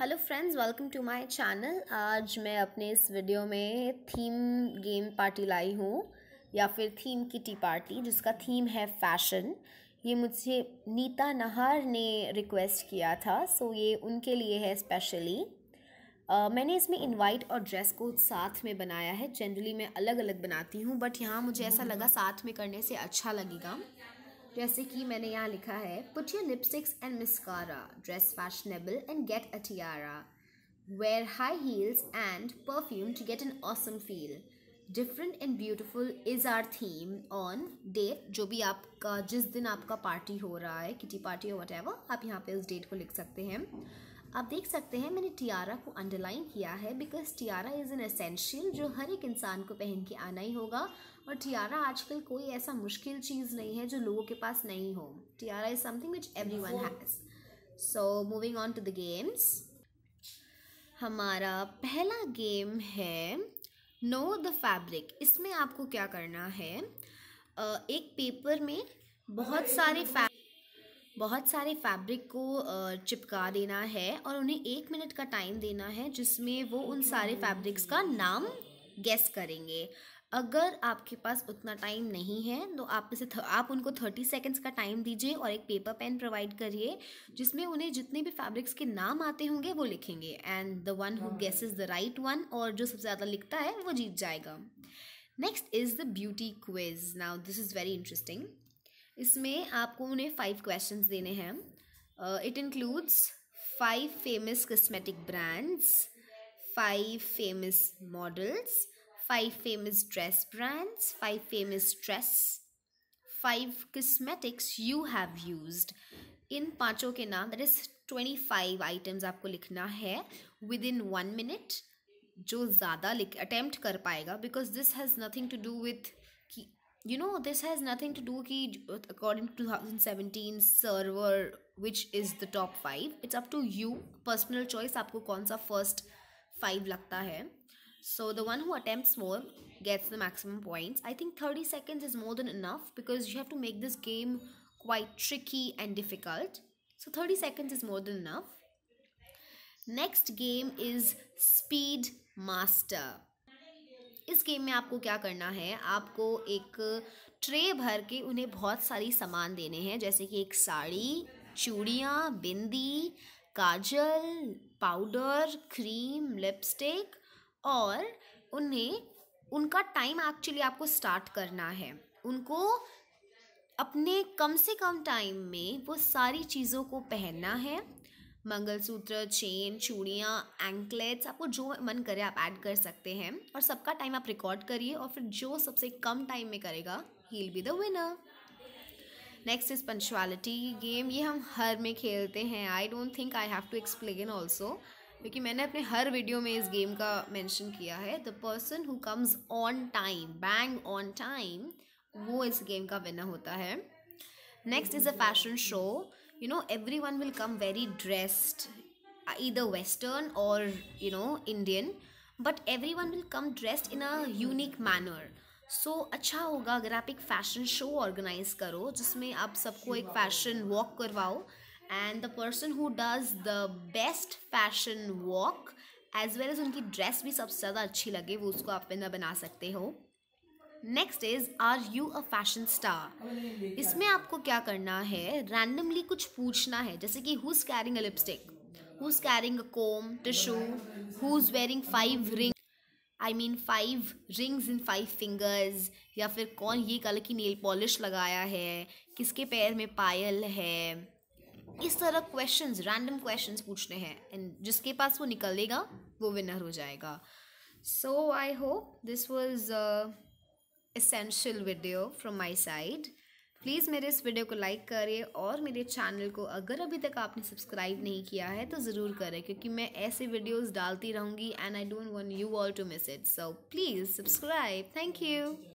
hello friends welcome to my channel आज मैं अपने इस वीडियो में थीम गेम पार्टी लाई हूँ या फिर थीम की टी पार्टी जिसका थीम है फैशन ये मुझे नीता नहार ने रिक्वेस्ट किया था सो ये उनके लिए है स्पेशली Uh, मैंने इसमें इनवाइट और ड्रेस कोड साथ में बनाया है जनरली मैं अलग अलग बनाती हूँ बट यहाँ मुझे ऐसा लगा साथ में करने से अच्छा लगेगा जैसे कि मैंने यहाँ लिखा है put your lipsticks and mascara dress fashionable and get a tiara wear high heels and perfume to get an awesome feel different and beautiful is our theme on date जो भी आपका जिस दिन आपका पार्टी हो रहा है किटी पार्टी हो वट आप यहाँ पे उस डेट को लिख सकते हैं आप देख सकते हैं मैंने टियारा को अंडरलाइन किया है because tiara is an essential जो हर एक इंसान को पहन के आना ही होगा और टियारा आजकल कोई ऐसा मुश्किल चीज़ नहीं है जो लोगों के पास नहीं हो tiara is something which everyone has so moving on to the games हमारा पहला गेम है नो द फैब्रिक इसमें आपको क्या करना है एक पेपर में बहुत सारे फैब्रिक बहुत सारे फैब्रिक को चिपका देना है और उन्हें एक मिनट का टाइम देना है जिसमें वो उन सारे फैब्रिक्स का नाम गेस करेंगे अगर आपके पास उतना टाइम नहीं है तो आप इसे आप उनको थर्टी सेकेंड्स का टाइम दीजिए और एक पेपर पेन प्रोवाइड करिए जिसमें उन्हें जितने भी फैब्रिक्स के नाम आते होंगे वो लिखेंगे and the one who guess is the right one और जो सबसे ज़्यादा लिखता है वो जीत जाएगा next is the beauty quiz now this is very interesting इसमें आपको उन्हें फाइव क्वेश्चंस देने हैं it includes five famous cosmetic brands five famous models five famous dress brands five famous dress five cosmetics you have used इन पांचों के नाम that is twenty five items आपको लिखना है विद इन वन मिनट जो ज़्यादा लिख अटैम्प्ट कर पाएगा because this has nothing to do with कि you know this has nothing to do की according to two thousand seventeen survey which is the top five it's up to you personal choice आपको कौन सा first five लगता है so the one who attempt more gets the maximum points I think thirty seconds is more than enough because you have to make this game quite tricky and difficult so thirty seconds is more than enough next game is speed master इस game में आपको क्या करना है आपको एक tray भर के उन्हें बहुत सारी सामान देने हैं जैसे कि एक साड़ी चूड़ियाँ bindi kajal powder cream lipstick और उन्हें उनका टाइम एक्चुअली आपको स्टार्ट करना है उनको अपने कम से कम टाइम में वो सारी चीज़ों को पहनना है मंगलसूत्र चेन चूड़ियाँ एंकलेट्स आपको जो मन करे आप ऐड कर सकते हैं और सबका टाइम आप रिकॉर्ड करिए और फिर जो सबसे कम टाइम में करेगा he will be the winner next is punctuality game ये हम हर में खेलते हैं I don't think I have to explain also क्योंकि मैंने अपने हर वीडियो में इस गेम का मेंशन किया है the person who comes on time bang on time वो इस गेम का विनर होता है next is a fashion show you know everyone will come very dressed either western और you know Indian but everyone will come dressed in a unique manner so अच्छा होगा अगर आप एक fashion show organise करो जिसमें आप सबको एक फैशन वॉक करवाओ and the person who does the best fashion walk as well as उनकी ड्रेस भी सबसे ज़्यादा अच्छी लगे वो उसको आप बिना बना सकते हो next is are you a fashion star इसमें आपको क्या करना है रैंडमली कुछ पूछना है जैसे कि who is carrying a lipstick who is carrying a comb tissue who is wearing five ring I mean five rings in five fingers या फिर कौन ये कलर की नेल पॉलिश लगाया है किसके पैर में पायल है इस तरह क्वेश्चन रैंडम क्वेश्चन पूछने हैं एंड जिसके पास वो निकलेगा वो विनर हो जाएगा so I hope this was essential video from my side please मेरे इस वीडियो को लाइक करें और मेरे चैनल को अगर अभी तक आपने सब्सक्राइब नहीं किया है तो ज़रूर करें क्योंकि मैं ऐसे वीडियोस डालती रहूँगी and I don't want you all to miss it so please subscribe thank you